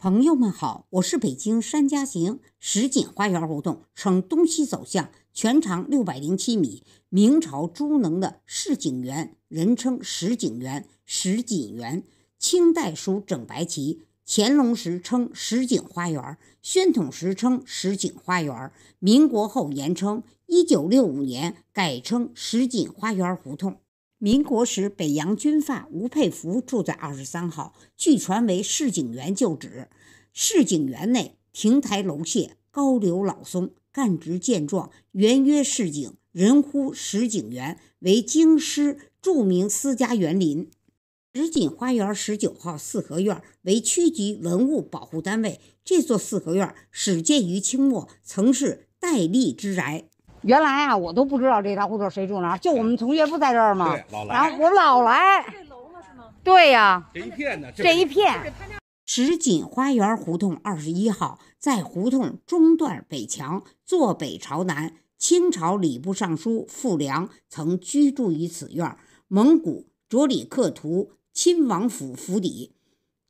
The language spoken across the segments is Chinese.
朋友们好，我是北京三家行石井花园胡同，呈东西走向，全长六百零七米。明朝朱能的市井园，人称石井园、石井园。清代属整白旗，乾隆时称石井花园，宣统时称石井花园，民国后沿称。一九六五年改称石井花园胡同。民国时，北洋军阀吴佩孚住在二十三号，据传为市井园旧址。市井园内亭台楼榭，高柳老松，干直健壮，原曰市井，人呼石井园，为京师著名私家园林。石井花园十九号四合院为区级文物保护单位。这座四合院始建于清末，曾是戴笠之宅。原来啊，我都不知道这条胡同谁住哪，就我们同学不在这儿吗？对，老来。然后我老来。这楼是吗？对呀。这一片呢？这一片。石锦花园胡同二十一号，在胡同中段北墙，坐北朝南。清朝礼部尚书富良曾居住于此院，蒙古卓里克图亲王府府邸，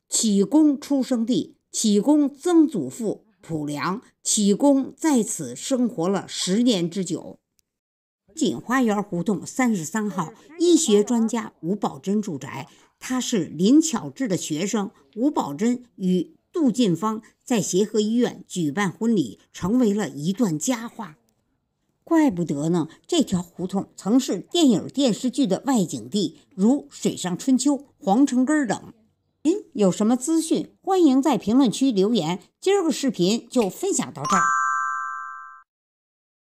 启功出生地，启功曾祖父。普良启功在此生活了十年之久。锦花园胡同三十三号，医学专家吴宝珍住宅。他是林巧稚的学生。吴宝珍与杜近芳在协和医院举办婚礼，成为了一段佳话。怪不得呢，这条胡同曾是电影电视剧的外景地，如《水上春秋》《皇城根儿》等。有什么资讯，欢迎在评论区留言。今儿个视频就分享到这儿。